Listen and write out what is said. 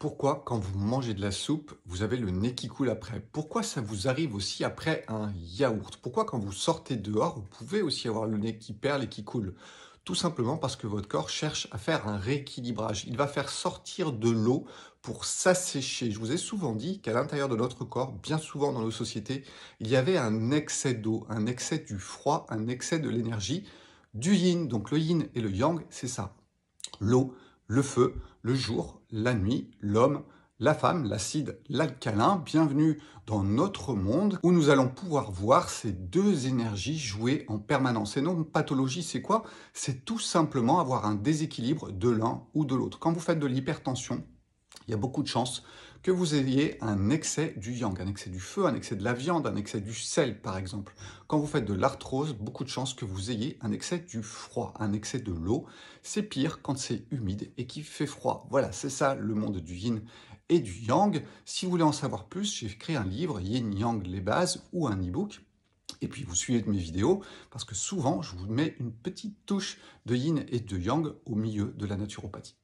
Pourquoi, quand vous mangez de la soupe, vous avez le nez qui coule après Pourquoi ça vous arrive aussi après un yaourt Pourquoi, quand vous sortez dehors, vous pouvez aussi avoir le nez qui perle et qui coule Tout simplement parce que votre corps cherche à faire un rééquilibrage. Il va faire sortir de l'eau pour s'assécher. Je vous ai souvent dit qu'à l'intérieur de notre corps, bien souvent dans nos sociétés, il y avait un excès d'eau, un excès du froid, un excès de l'énergie, du yin. Donc le yin et le yang, c'est ça. L'eau le feu, le jour, la nuit, l'homme, la femme, l'acide, l'alcalin. Bienvenue dans notre monde où nous allons pouvoir voir ces deux énergies jouer en permanence. Et non, pathologie, c'est quoi C'est tout simplement avoir un déséquilibre de l'un ou de l'autre. Quand vous faites de l'hypertension, il y a beaucoup de chances que vous ayez un excès du yang, un excès du feu, un excès de la viande, un excès du sel par exemple. Quand vous faites de l'arthrose, beaucoup de chances que vous ayez un excès du froid, un excès de l'eau. C'est pire quand c'est humide et qu'il fait froid. Voilà, c'est ça le monde du yin et du yang. Si vous voulez en savoir plus, j'ai créé un livre Yin Yang les bases ou un e-book et puis vous suivez mes vidéos, parce que souvent je vous mets une petite touche de yin et de yang au milieu de la naturopathie.